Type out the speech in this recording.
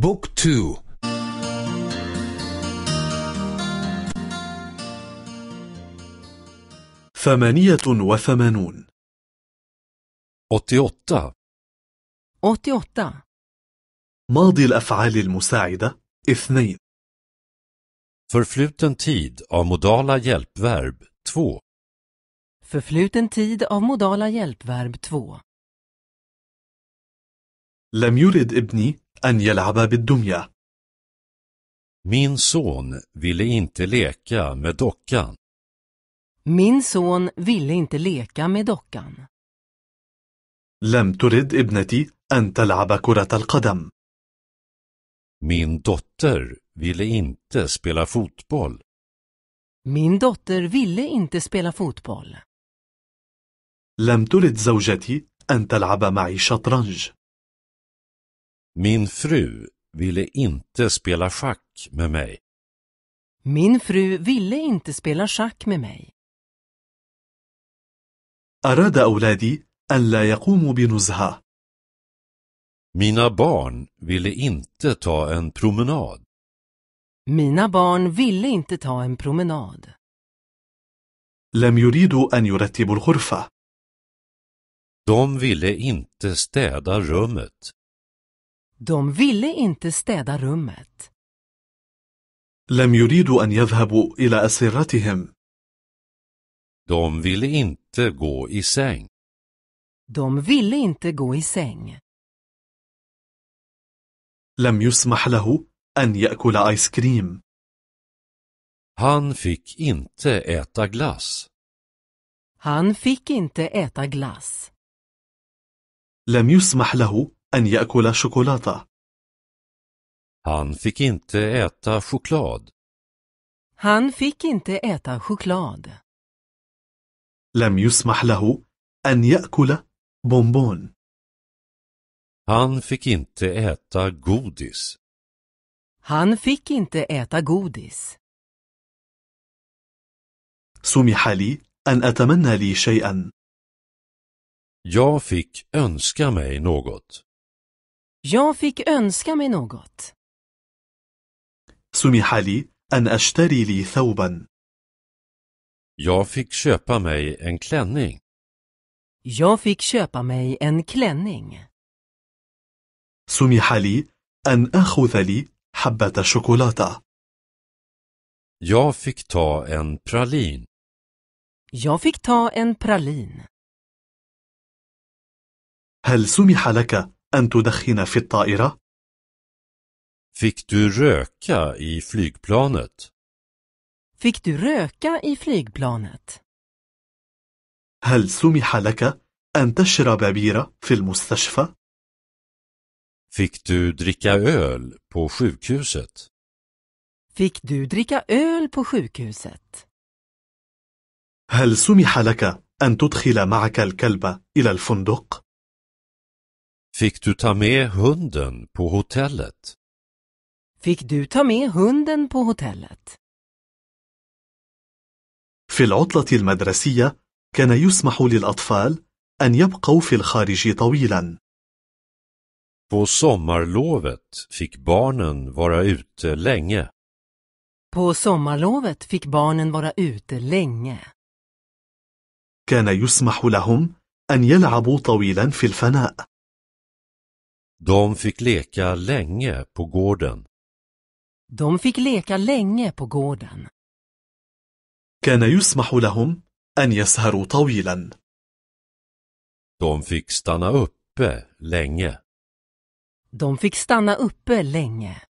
بوك تو ثمانية وثمانون أوتيوتا أطيوتا ماضي الأفعال المساعدة اثنين Förfluten tid av modala hjälpverb 2 Förfluten tid av modala hjälpverb 2 لم يرد ابني أن يلعب بالدمية. Min son ville inte leka med dockan. Min son ville inte leka med dockan. لم ترد ابنتي أن تلعب كرة القدم. Min dotter ville inte spela fotboll. Min dotter ville inte spela fotboll. لم ترد زوجتي أن تلعب معي شطرنج. Min fru ville inte spela schack med mig. Min fru ville inte spela schack med mig. أراد أولادي ألا يقوموا بنزهة. Mina barn ville inte ta en promenad. Mina barn ville inte ta en promenad. لم يريدوا أن يرتبوا الغرفة. De ville inte städa rummet. De ville inte städa rummet. لم يريدوا أن يذهبوا إلى أسرتهم. De ville inte gå i säng. De ville inte gå i säng. لم يسمح له أن يأكل آيس كريم. Han fick inte äta glass. Han fick inte äta glass. لم يسمح له أن يأكل شوكولاتة. Han fick inte äta choklad. Han fick inte äta choklad. لم يسمح له أن يأكل بونبون. Han fick inte äta godis. Han fick inte äta godis. سمح لي أن أتمنى لي شيئا. Jag fick önska mig något. Jag fick önska mig något. سمح لي أن أشتري لي ثوبا. Jag fick köpa mig en klänning. Jag fick köpa mig en klänning. سمح لي أن أخذ لي حبة شوكولاتة. Jag fick ta en pralin. Jag fick ta en pralin. هل سمح لك أن تدخن في الطائرة؟ Fick du röka i flygplanet? Fick du röka i flygplanet? هل سمح لك أن تشرب بيرة في المستشفى؟ Fick du dricka öl på sjukhuset? Fick du dricka öl på sjukhuset? هل سمح لك أن تدخل معك الكلب إلى الفندق؟ Fick du ta med hunden på hotellet? Fick du ta med hunden på hotellet? في العطلة المدرسية كان يسمح للأطفال أن يبقوا في الخارج طويلا. På sommarlovet fick barnen vara ute länge. På sommarlovet fick barnen vara ute länge. كان يسمح لهم أن يلعبوا طويلا في الفناء. De fick leka länge på gården. De fick leka länge på gården. كان يسمح لهم أن يسهروا طويلا. De fick stanna uppe länge. De fick stanna uppe länge.